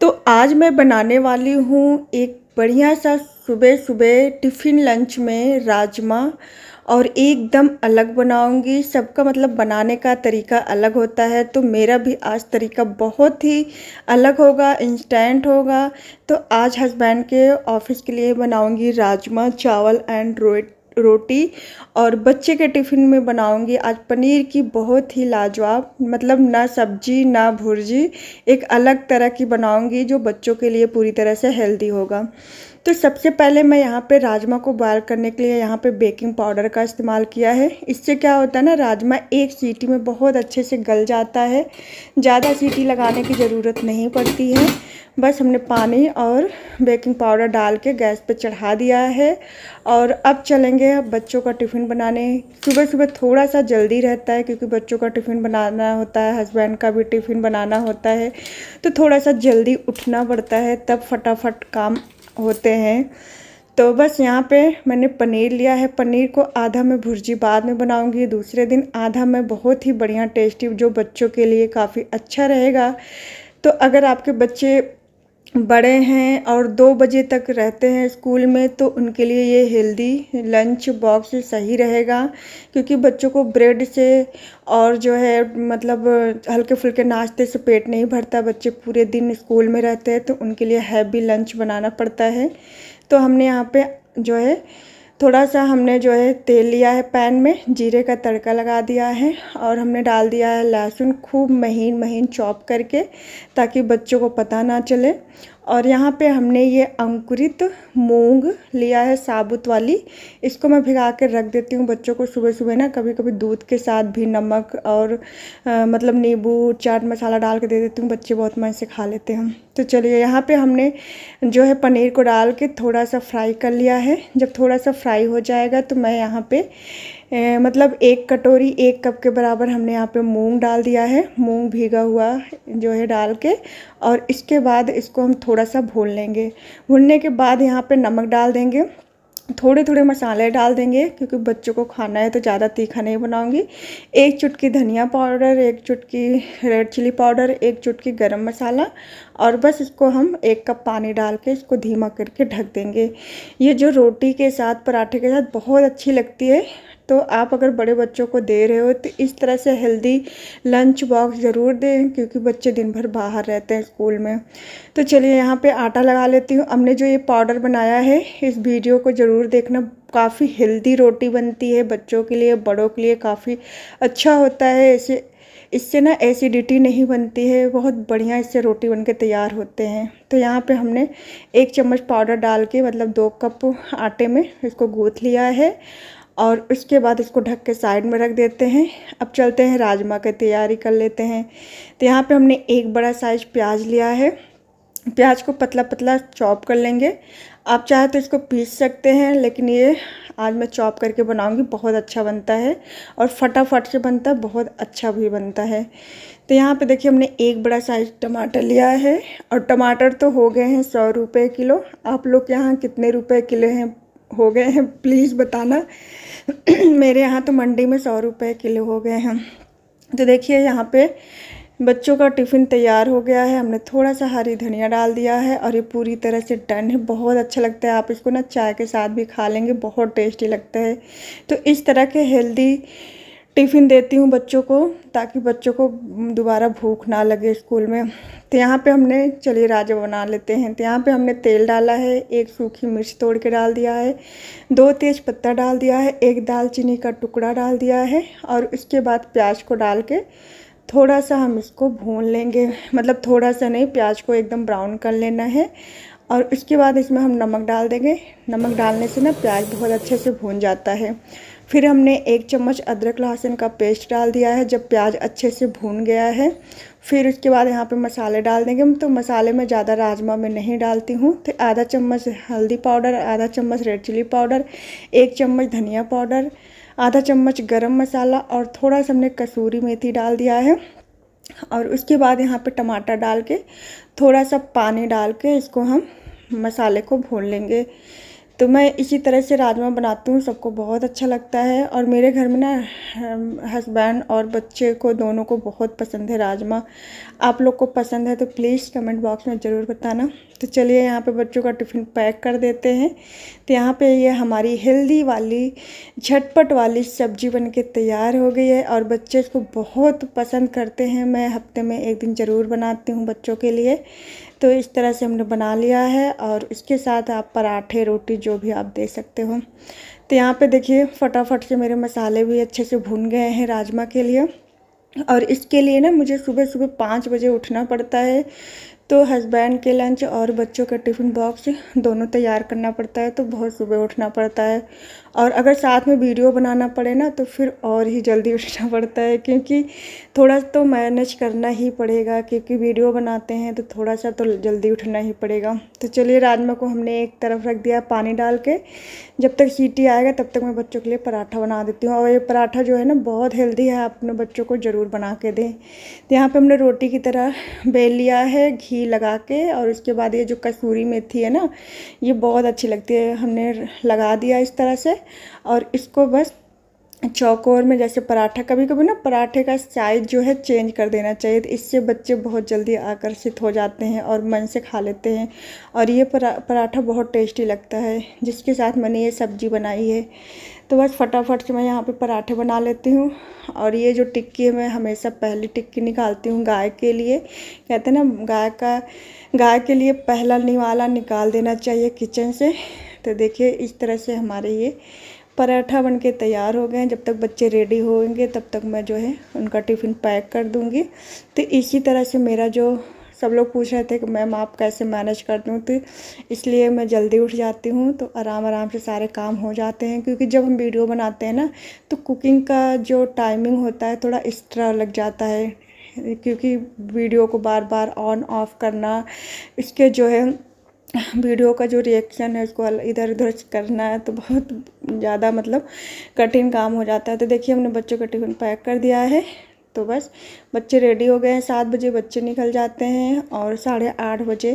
तो आज मैं बनाने वाली हूँ एक बढ़िया सा सुबह सुबह टिफ़िन लंच में राजमा और एकदम अलग बनाऊंगी सबका मतलब बनाने का तरीका अलग होता है तो मेरा भी आज तरीका बहुत ही अलग होगा इंस्टेंट होगा तो आज हस्बैंड के ऑफिस के लिए बनाऊंगी राजमा चावल एंड रोट रोटी और बच्चे के टिफ़िन में बनाऊंगी आज पनीर की बहुत ही लाजवाब मतलब ना सब्जी ना भुर्जी एक अलग तरह की बनाऊंगी जो बच्चों के लिए पूरी तरह से हेल्दी होगा तो सबसे पहले मैं यहाँ पे राजमा को बॉयल करने के लिए यहाँ पे बेकिंग पाउडर का इस्तेमाल किया है इससे क्या होता है ना राजमा एक सीटी में बहुत अच्छे से गल जाता है ज़्यादा सीटी लगाने की ज़रूरत नहीं पड़ती है बस हमने पानी और बेकिंग पाउडर डाल के गैस पे चढ़ा दिया है और अब चलेंगे है अब बच्चों का टिफ़िन बनाने सुबह सुबह थोड़ा सा जल्दी रहता है क्योंकि बच्चों का टिफ़िन बनाना होता है हस्बैंड का भी टिफ़िन बनाना होता है तो थोड़ा सा जल्दी उठना पड़ता है तब फटाफट काम होते हैं तो बस यहाँ पे मैंने पनीर लिया है पनीर को आधा मैं भुर्जी बाद में बनाऊँगी दूसरे दिन आधा मैं बहुत ही बढ़िया टेस्टी जो बच्चों के लिए काफ़ी अच्छा रहेगा तो अगर आपके बच्चे बड़े हैं और दो बजे तक रहते हैं स्कूल में तो उनके लिए ये हेल्दी लंच बॉक्स सही रहेगा क्योंकि बच्चों को ब्रेड से और जो है मतलब हल्के फुल्के नाश्ते से पेट नहीं भरता बच्चे पूरे दिन स्कूल में रहते हैं तो उनके लिए हैवी लंच बनाना पड़ता है तो हमने यहाँ पे जो है थोड़ा सा हमने जो है तेल लिया है पैन में जीरे का तड़का लगा दिया है और हमने डाल दिया है लहसुन खूब महीन महीन चॉप करके ताकि बच्चों को पता ना चले और यहाँ पे हमने ये अंकुरित मूंग लिया है साबुत वाली इसको मैं भिगा कर रख देती हूँ बच्चों को सुबह सुबह ना कभी कभी दूध के साथ भी नमक और आ, मतलब नींबू चाट मसाला डाल के दे देती हूँ बच्चे बहुत मन से खा लेते हैं तो चलिए यहाँ पे हमने जो है पनीर को डाल के थोड़ा सा फ्राई कर लिया है जब थोड़ा सा फ्राई हो जाएगा तो मैं यहाँ पर मतलब एक कटोरी एक कप के बराबर हमने यहाँ पे मूंग डाल दिया है मूंग भीगा हुआ जो है डाल के और इसके बाद इसको हम थोड़ा सा भून लेंगे भूनने के बाद यहाँ पे नमक डाल देंगे थोड़े थोड़े मसाले डाल देंगे क्योंकि बच्चों को खाना है तो ज़्यादा तीखा नहीं बनाऊंगी एक चुटकी धनिया पाउडर एक चुटकी रेड चिली पाउडर एक चुटकी गरम मसाला और बस इसको हम एक कप पानी डाल के इसको धीमा करके ढक देंगे ये जो रोटी के साथ पराठे के साथ बहुत अच्छी लगती है तो आप अगर बड़े बच्चों को दे रहे हो तो इस तरह से हेल्दी लंच बॉक्स ज़रूर दें क्योंकि बच्चे दिन भर बाहर रहते हैं स्कूल में तो चलिए यहाँ पे आटा लगा लेती हूँ हमने जो ये पाउडर बनाया है इस वीडियो को ज़रूर देखना काफ़ी हेल्दी रोटी बनती है बच्चों के लिए बड़ों के लिए काफ़ी अच्छा होता है ऐसे इससे ना एसिडिटी नहीं बनती है बहुत बढ़िया इससे रोटी बनके तैयार होते हैं तो यहाँ पे हमने एक चम्मच पाउडर डाल के मतलब दो कप आटे में इसको गूँथ लिया है और उसके बाद इसको ढक के साइड में रख देते हैं अब चलते हैं राजमा की तैयारी कर लेते हैं तो यहाँ पे हमने एक बड़ा साइज प्याज लिया है प्याज को पतला पतला चॉप कर लेंगे आप चाहे तो इसको पीस सकते हैं लेकिन ये आज मैं चॉप करके बनाऊंगी बहुत अच्छा बनता है और फटाफट से बनता है बहुत अच्छा भी बनता है तो यहाँ पे देखिए हमने एक बड़ा साइज टमाटर लिया है और टमाटर तो हो गए हैं सौ रुपये किलो आप लोग यहाँ कितने रुपए किलो हैं हो गए हैं प्लीज़ बताना मेरे यहाँ तो मंडी में सौ रुपये किलो हो गए हैं तो देखिए यहाँ पे बच्चों का टिफ़िन तैयार हो गया है हमने थोड़ा सा हरी धनिया डाल दिया है और ये पूरी तरह से डन है बहुत अच्छा लगता है आप इसको ना चाय के साथ भी खा लेंगे बहुत टेस्टी लगता है तो इस तरह के हेल्दी टिफ़िन देती हूँ बच्चों को ताकि बच्चों को दोबारा भूख ना लगे स्कूल में तो यहाँ पे हमने चलिए राजा बना लेते हैं तो यहाँ पे हमने तेल डाला है एक सूखी मिर्च तोड़ के डाल दिया है दो तेज पत्ता डाल दिया है एक दालचीनी का टुकड़ा डाल दिया है और इसके बाद प्याज को डाल के थोड़ा सा हम इसको भून लेंगे मतलब थोड़ा सा नहीं प्याज को एकदम ब्राउन कर लेना है और उसके बाद इसमें हम नमक डाल देंगे नमक डालने से ना प्याज बहुत अच्छे से भून जाता है फिर हमने एक चम्मच अदरक लहसुन का पेस्ट डाल दिया है जब प्याज अच्छे से भून गया है फिर उसके बाद यहाँ पे मसाले डाल देंगे तो मसाले में ज़्यादा राजमा में नहीं डालती हूँ तो आधा चम्मच हल्दी पाउडर आधा चम्मच रेड चिली पाउडर एक चम्मच धनिया पाउडर आधा चम्मच गरम मसाला और थोड़ा सा हमने कसूरी मेथी डाल दिया है और उसके बाद यहाँ पे टमाटर डाल के थोड़ा सा पानी डाल के इसको हम मसाले को भून लेंगे तो मैं इसी तरह से राजमा बनाती हूँ सबको बहुत अच्छा लगता है और मेरे घर में ना हस्बैंड और बच्चे को दोनों को बहुत पसंद है राजमा आप लोग को पसंद है तो प्लीज़ कमेंट बॉक्स में ज़रूर बताना तो चलिए यहाँ पे बच्चों का टिफ़िन पैक कर देते हैं तो यहाँ पे ये हमारी हेल्दी वाली झटपट वाली सब्जी बन के तैयार हो गई है और बच्चे इसको बहुत पसंद करते हैं मैं हफ्ते में एक दिन ज़रूर बनाती हूँ बच्चों के लिए तो इस तरह से हमने बना लिया है और इसके साथ आप पराठे रोटी जो भी आप दे सकते हो तो यहाँ पर देखिए फटाफट से मेरे मसाले भी अच्छे से भुन गए हैं राजमा के लिए और इसके लिए ना मुझे सुबह सुबह पाँच बजे उठना पड़ता है तो हस्बैंड के लंच और बच्चों का टिफ़िन बॉक्स दोनों तैयार करना पड़ता है तो बहुत सुबह उठना पड़ता है और अगर साथ में वीडियो बनाना पड़े ना तो फिर और ही जल्दी उठना पड़ता है क्योंकि थोड़ा तो मैनेज करना ही पड़ेगा क्योंकि वीडियो बनाते हैं तो थोड़ा सा तो जल्दी उठना ही पड़ेगा तो चलिए राजमा को हमने एक तरफ रख दिया पानी डाल के जब तक सीटी आएगा तब तक मैं बच्चों के लिए पराठा बना देती हूँ और ये पराठा जो है ना बहुत हेल्दी है अपने बच्चों को ज़रूर बना के दें तो यहाँ पर हमने रोटी की तरह बेल लिया है घी लगा के और उसके बाद ये जो कसूरी मेथी है ना ये बहुत अच्छी लगती है हमने लगा दिया इस तरह से है और इसको बस चौकोर में जैसे पराठा कभी कभी ना पराठे का साइज जो है चेंज कर देना चाहिए तो इससे बच्चे बहुत जल्दी आकर्षित हो जाते हैं और मन से खा लेते हैं और ये परा पराठा बहुत टेस्टी लगता है जिसके साथ मैंने ये सब्जी बनाई है तो बस फटाफट से मैं यहाँ पे पराठे बना लेती हूँ और ये जो टिक्की है मैं हमेशा पहली टिक्की निकालती हूँ गाय के लिए कहते हैं ना गाय का गाय के लिए पहला निवाला निकाल देना चाहिए किचन से सकते देखिए इस तरह से हमारे ये पराठा बन के तैयार हो गए हैं जब तक बच्चे रेडी होंगे तब तक मैं जो है उनका टिफ़िन पैक कर दूँगी तो इसी तरह से मेरा जो सब लोग पूछ रहे थे कि मैम आप कैसे मैनेज कर दूँ तो इसलिए मैं जल्दी उठ जाती हूँ तो आराम आराम से सारे काम हो जाते हैं क्योंकि जब हम वीडियो बनाते हैं ना तो कुकिंग का जो टाइमिंग होता है थोड़ा एक्स्ट्रा लग जाता है क्योंकि वीडियो को बार बार ऑन ऑफ करना इसके जो है वीडियो का जो रिएक्शन है उसको इधर उधर करना है तो बहुत ज़्यादा मतलब कठिन काम हो जाता है तो देखिए हमने बच्चों का टिफिन पैक कर दिया है तो बस बच्चे रेडी हो गए हैं सात बजे बच्चे निकल जाते हैं और साढ़े आठ बजे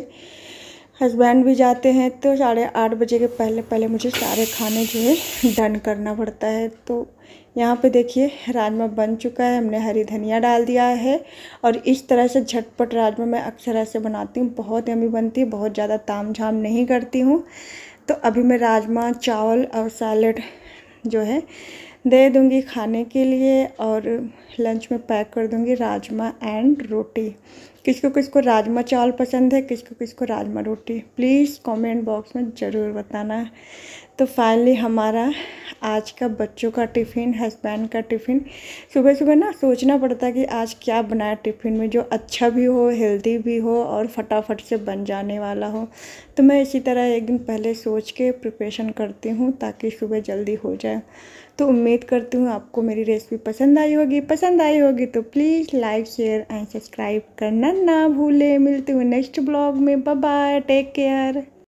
हस्बैंड भी जाते हैं तो साढ़े आठ बजे के पहले पहले मुझे सारे खाने जो है डन करना पड़ता है तो यहाँ पे देखिए राजमा बन चुका है हमने हरी धनिया डाल दिया है और इस तरह से झटपट राजमा मैं अक्सर ऐसे बनाती हूँ बहुत यमी बनती है बहुत ज़्यादा ताम झाम नहीं करती हूँ तो अभी मैं राजमा चावल और सैलड जो है दे दूँगी खाने के लिए और लंच में पैक कर दूँगी राजमा एंड रोटी किसको किसको राजमा चावल पसंद है किसको किसको राजमा रोटी प्लीज़ कमेंट बॉक्स में ज़रूर बताना तो फाइनली हमारा आज का बच्चों का टिफ़िन हस्बैंड का टिफ़िन सुबह सुबह ना सोचना पड़ता है कि आज क्या बनाया टिफ़िन में जो अच्छा भी हो हेल्दी भी हो और फटाफट से बन जाने वाला हो तो मैं इसी तरह एक दिन पहले सोच के प्रिपरेशन करती हूँ ताकि सुबह जल्दी हो जाए तो उम्मीद करती हूँ आपको मेरी रेसिपी पसंद आई होगी पसंद आई होगी तो please like share and subscribe करना ना भूलें मिलती हूँ नेक्स्ट ब्लॉग में बाय टेक केयर